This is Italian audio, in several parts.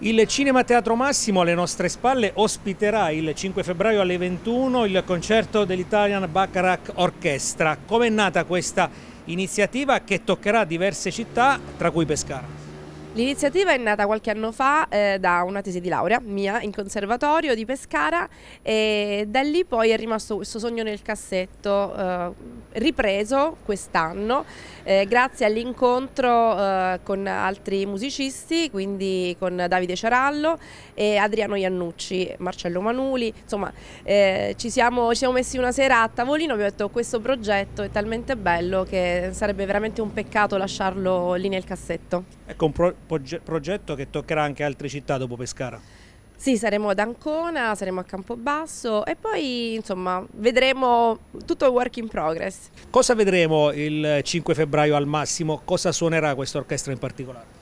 Il Cinema Teatro Massimo alle nostre spalle ospiterà il 5 febbraio alle 21 il concerto dell'Italian Baccarat Orchestra. Com'è nata questa iniziativa che toccherà diverse città, tra cui Pescara? L'iniziativa è nata qualche anno fa eh, da una tesi di laurea mia in conservatorio di Pescara e da lì poi è rimasto questo sogno nel cassetto eh, ripreso quest'anno eh, grazie all'incontro eh, con altri musicisti, quindi con Davide Cerallo e Adriano Iannucci, Marcello Manuli, insomma eh, ci siamo, ci siamo messi una sera a tavolino, abbiamo detto questo progetto è talmente bello che sarebbe veramente un peccato lasciarlo lì nel cassetto. Ecco, un, pro progetto che toccherà anche altre città dopo Pescara. Sì, saremo ad Ancona, saremo a Campobasso e poi insomma vedremo tutto il work in progress. Cosa vedremo il 5 febbraio al massimo? Cosa suonerà questa orchestra in particolare?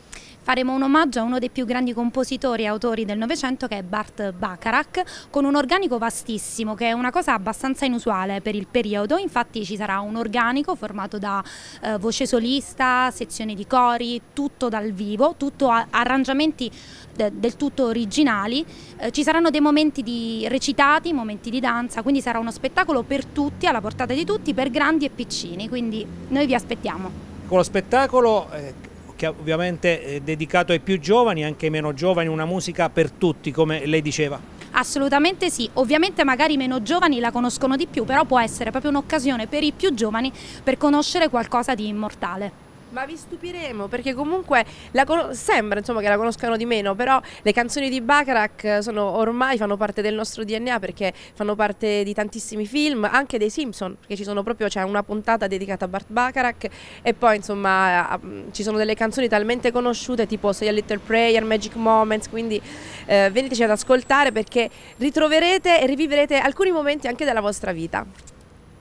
faremo un omaggio a uno dei più grandi compositori e autori del Novecento che è Bart Bacharach con un organico vastissimo che è una cosa abbastanza inusuale per il periodo, infatti ci sarà un organico formato da eh, voce solista, sezioni di cori, tutto dal vivo, tutto arrangiamenti de, del tutto originali, eh, ci saranno dei momenti di recitati, momenti di danza, quindi sarà uno spettacolo per tutti, alla portata di tutti, per grandi e piccini, quindi noi vi aspettiamo. Con lo spettacolo eh che ovviamente è eh, dedicato ai più giovani, anche ai meno giovani, una musica per tutti, come lei diceva. Assolutamente sì, ovviamente magari i meno giovani la conoscono di più, però può essere proprio un'occasione per i più giovani per conoscere qualcosa di immortale. Ma vi stupiremo perché comunque sembra insomma, che la conoscano di meno, però le canzoni di Bacharach sono, ormai fanno parte del nostro DNA perché fanno parte di tantissimi film, anche dei Simpson, perché c'è cioè, una puntata dedicata a Bart Bacharach e poi insomma ci sono delle canzoni talmente conosciute tipo Say a Little Prayer, Magic Moments, quindi eh, veniteci ad ascoltare perché ritroverete e riviverete alcuni momenti anche della vostra vita.